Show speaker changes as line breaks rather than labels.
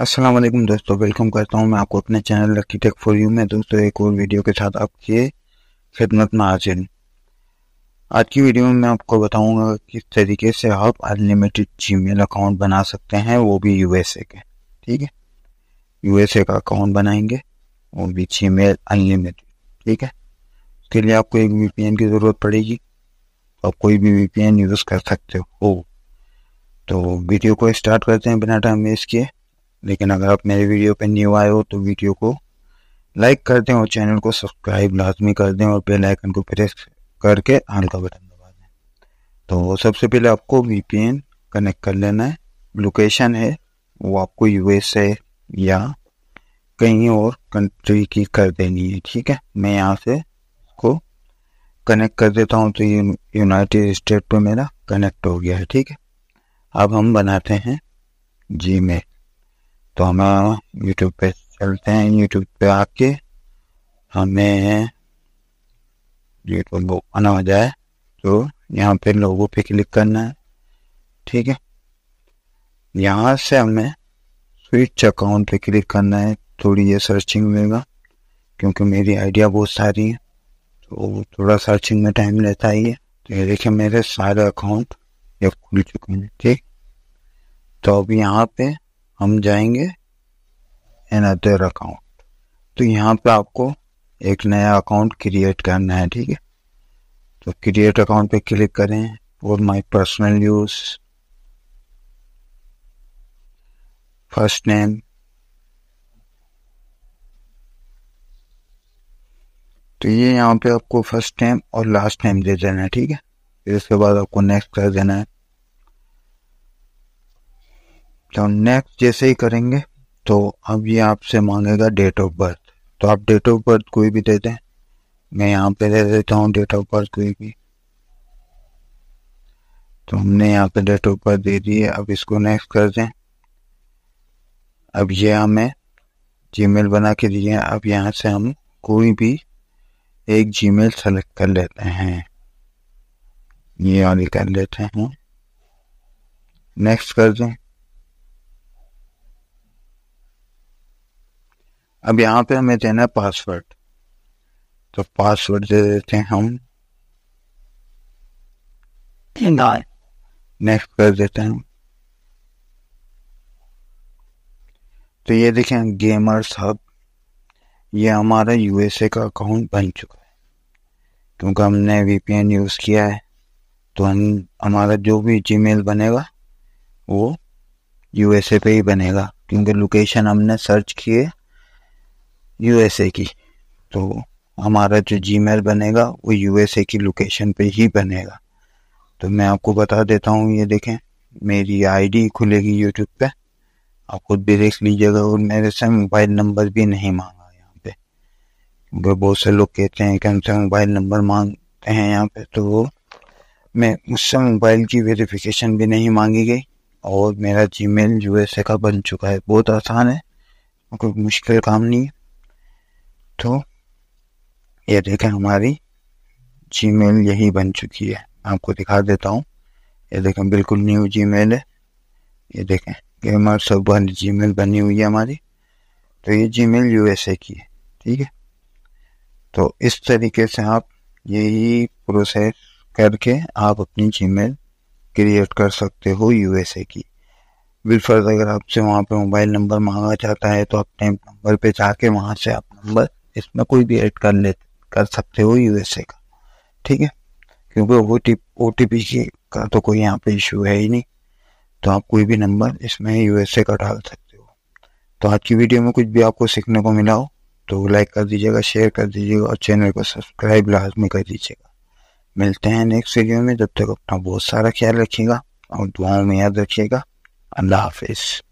अस्सलाम वालेकुम दोस्तों वेलकम करता हूं मैं आपको अपने channel Lucky Tech for you में दोस्तों एक और वीडियो के साथ आपके खिदमत में हाजिर आज की वीडियो में मैं आपको बताऊंगा किस तरीके से आप अनलिमिटेड जीमेल अकाउंट बना सकते हैं वो भी यूएसए के ठीक है यूएसए का अकाउंट बनाएंगे वो भी जी मेल अनलिमिटेड ठीक है उसके लिए आपको एक एन की ज़रूरत पड़ेगी आप कोई भी एन यूज़ कर सकते हो तो वीडियो को स्टार्ट करते हैं बिना टाइम वेस्ट किए लेकिन अगर आप मेरे वीडियो पर न्यू आए हो तो वीडियो को लाइक कर दें और चैनल को सब्सक्राइब लाजमी कर दें और बेल आइकन को प्रेस करके आल का बटन दबा दें तो सबसे पहले आपको वीपीएन कनेक्ट कर लेना है लोकेशन है वो आपको यूएस या कहीं और कंट्री की कर देनी है ठीक है मैं यहाँ से को कनेक्ट कर देता हूँ तो ये यूनाइटेड स्टेट पर मेरा कनेक्ट हो गया है ठीक है अब हम बनाते हैं जी मेल तो हम यूट्यूब पे चलते हैं यूट्यूब पे आके हमें यूट्यूब तो आना हो जाए तो यहाँ पे लोगों पे क्लिक करना है ठीक है यहाँ से हमें स्विच अकाउंट पे क्लिक करना है थोड़ी ये सर्चिंग होगा क्योंकि मेरी आइडिया बहुत सारी है तो थोड़ा सर्चिंग में टाइम लेता ही है तो ये देखिए मेरे सारे अकाउंट ये खुल चुके हैं ठीक तो अब यहाँ पे हम जाएंगे एन अदर अकाउंट तो यहाँ पे आपको एक नया अकाउंट क्रिएट करना है ठीक है तो क्रिएट अकाउंट पे क्लिक करें और my personal use first name तो ये यहाँ पे आपको फर्स्ट नेम और लास्ट नेम दे देना है ठीक है फिर उसके बाद आपको नेक्स्ट कर देना है तो नेक्स्ट जैसे ही करेंगे तो अब ये आपसे मांगेगा डेट ऑफ बर्थ तो आप डेट ऑफ बर्थ कोई भी दे दें मैं यहाँ पे दे देता हूँ डेट ऑफ बर्थ कोई भी तो हमने यहाँ पे डेट ऑफ बर्थ दे दी है अब इसको नेक्स्ट कर दें अब ये हमें जीमेल बना के दिए अब यहाँ से हम कोई भी एक जीमेल सेलेक्ट कर लेते हैं ये वाली कर लेते हैं नेक्स्ट कर दें अब यहाँ पे हमें देना है पासवर्ड तो पासवर्ड दे देते हैं हम नेक्स्ट कर देते हैं तो ये देखें गेमर्स हब ये हमारा यूएसए का अकाउंट बन चुका है क्योंकि हमने वीपीएन यूज़ किया है तो हम हमारा जो भी जीमेल बनेगा वो यूएसए पे ही बनेगा क्योंकि लोकेशन हमने सर्च किए यूएसए की तो हमारा जो जीमेल बनेगा वो यूएसए की लोकेशन पे ही बनेगा तो मैं आपको बता देता हूँ ये देखें मेरी आईडी खुलेगी यूट्यूब पे आप खुद भी देख लीजिएगा और मेरे से मोबाइल नंबर भी नहीं मांगा यहाँ पे बहुत से लोग कहते हैं कि हमसे मोबाइल नंबर मांगते हैं यहाँ पे तो वो मैं मुझसे मोबाइल की वेरिफिकेशन भी नहीं मांगी गई और मेरा जीमेल यूएसए का बन चुका है बहुत आसान है कोई मुश्किल काम नहीं है तो ये देखें हमारी जीमेल यही बन चुकी है आपको दिखा देता हूँ ये देखें बिल्कुल न्यू जीमेल है ये देखें गेमर सब वाली जीमेल बनी हुई है हमारी तो ये जीमेल यूएसए की है ठीक है तो इस तरीके से आप यही प्रोसेस करके आप अपनी जीमेल क्रिएट कर सकते हो यूएसए की बिलफर्ज अगर आपसे वहाँ पे मोबाइल नंबर मांगा जाता है तो आप टेम्प नंबर पे जाके वहाँ से आप नंबर इसमें कोई भी ऐड कर ले कर सकते हो यूएसए का ठीक है क्योंकि O T O T P की का तो कोई यहाँ पे इशू है ही नहीं तो आप कोई भी नंबर इसमें यूएसए का डाल सकते हो तो आज की वीडियो में कुछ भी आपको सीखने को मिला हो तो लाइक कर दीजिएगा शेयर कर दीजिएगा और चैनल को सब्सक्राइब लाजमी कर दीजिएगा मिलते हैं नेक्स्ट वीडियो में जब तक अपना बहुत सारा ख्याल रखिएगा और दुआओं में याद रखिएगा अल्लाह हाफिज़